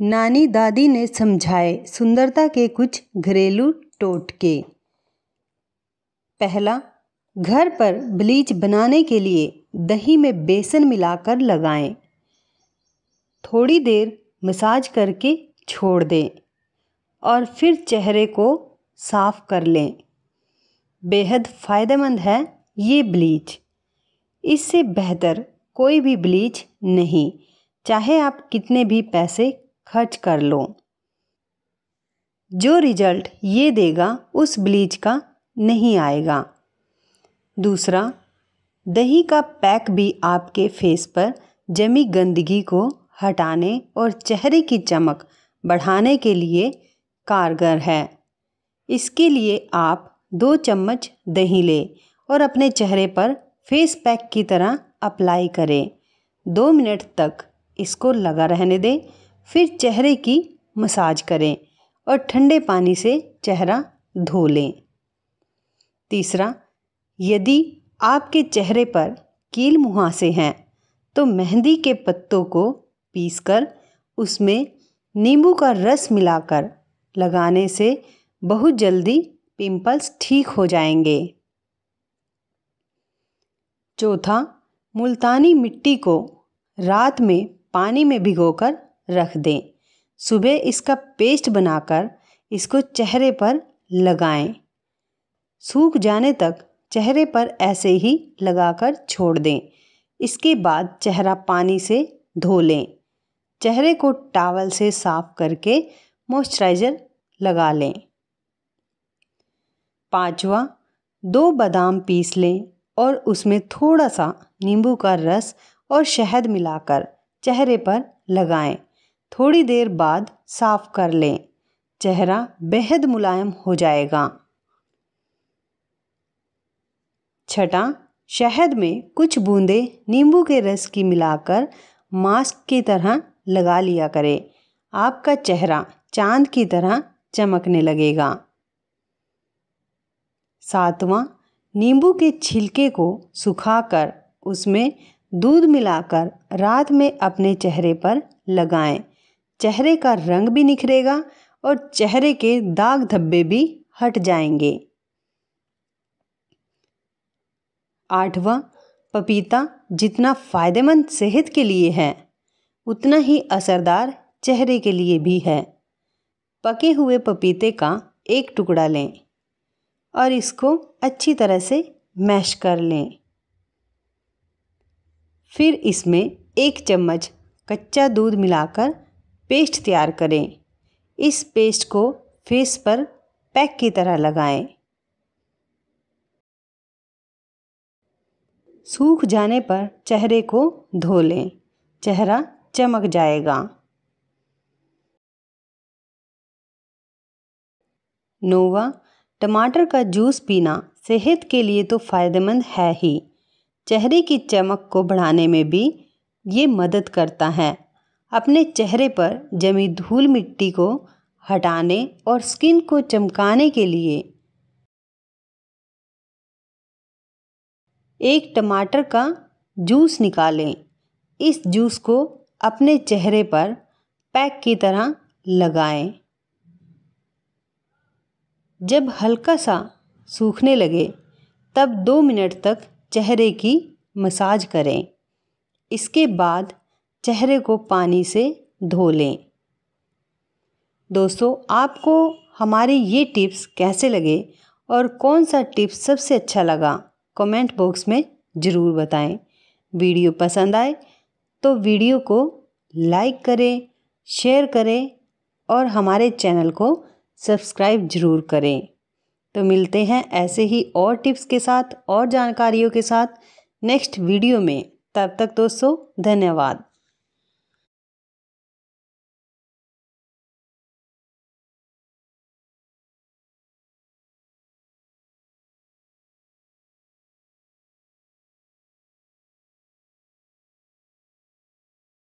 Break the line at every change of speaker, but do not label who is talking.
नानी दादी ने समझाए सुंदरता के कुछ घरेलू टोटके पहला घर पर ब्लीच बनाने के लिए दही में बेसन मिलाकर लगाएं। थोड़ी देर मसाज करके छोड़ दें और फिर चेहरे को साफ कर लें बेहद फ़ायदेमंद है ये ब्लीच इससे बेहतर कोई भी ब्लीच नहीं चाहे आप कितने भी पैसे खर्च कर लो जो रिजल्ट ये देगा उस ब्लीच का नहीं आएगा दूसरा दही का पैक भी आपके फेस पर जमी गंदगी को हटाने और चेहरे की चमक बढ़ाने के लिए कारगर है इसके लिए आप दो चम्मच दही लें और अपने चेहरे पर फेस पैक की तरह अप्लाई करें दो मिनट तक इसको लगा रहने दें फिर चेहरे की मसाज करें और ठंडे पानी से चेहरा धो लें तीसरा यदि आपके चेहरे पर कील मुहासे हैं तो मेहंदी के पत्तों को पीसकर उसमें नींबू का रस मिलाकर लगाने से बहुत जल्दी पिंपल्स ठीक हो जाएंगे चौथा मुल्तानी मिट्टी को रात में पानी में भिगोकर रख दें सुबह इसका पेस्ट बनाकर इसको चेहरे पर लगाएं। सूख जाने तक चेहरे पर ऐसे ही लगाकर छोड़ दें इसके बाद चेहरा पानी से धो लें चेहरे को टावल से साफ करके मॉइस्चराइज़र लगा लें पांचवा दो बादाम पीस लें और उसमें थोड़ा सा नींबू का रस और शहद मिलाकर चेहरे पर लगाएं थोड़ी देर बाद साफ़ कर लें चेहरा बेहद मुलायम हो जाएगा छठा शहद में कुछ बूंदे नींबू के रस की मिलाकर मास्क की तरह लगा लिया करें आपका चेहरा चांद की तरह चमकने लगेगा सातवां नींबू के छिलके को सुखाकर उसमें दूध मिलाकर रात में अपने चेहरे पर लगाएं चेहरे का रंग भी निखरेगा और चेहरे के दाग धब्बे भी हट जाएंगे आठवां पपीता जितना फ़ायदेमंद सेहत के लिए है उतना ही असरदार चेहरे के लिए भी है पके हुए पपीते का एक टुकड़ा लें और इसको अच्छी तरह से मैश कर लें फिर इसमें एक चम्मच कच्चा दूध मिलाकर पेस्ट तैयार करें इस पेस्ट को फेस पर पैक की तरह लगाएं। सूख जाने पर चेहरे को धो लें चेहरा चमक जाएगा नोवा टमाटर का जूस पीना सेहत के लिए तो फ़ायदेमंद है ही चेहरे की चमक को बढ़ाने में भी ये मदद करता है अपने चेहरे पर जमी धूल मिट्टी को हटाने और स्किन को चमकाने के लिए एक टमाटर का जूस निकालें इस जूस को अपने चेहरे पर पैक की तरह लगाएं। जब हल्का सा सूखने लगे तब दो मिनट तक चेहरे की मसाज करें इसके बाद चेहरे को पानी से धो लें दोस्तों आपको हमारे ये टिप्स कैसे लगे और कौन सा टिप्स सबसे अच्छा लगा कमेंट बॉक्स में ज़रूर बताएं वीडियो पसंद आए तो वीडियो को लाइक करें शेयर करें और हमारे चैनल को सब्सक्राइब ज़रूर करें तो मिलते हैं ऐसे ही और टिप्स के साथ और जानकारियों के साथ नेक्स्ट वीडियो में तब तक दोस्तों धन्यवाद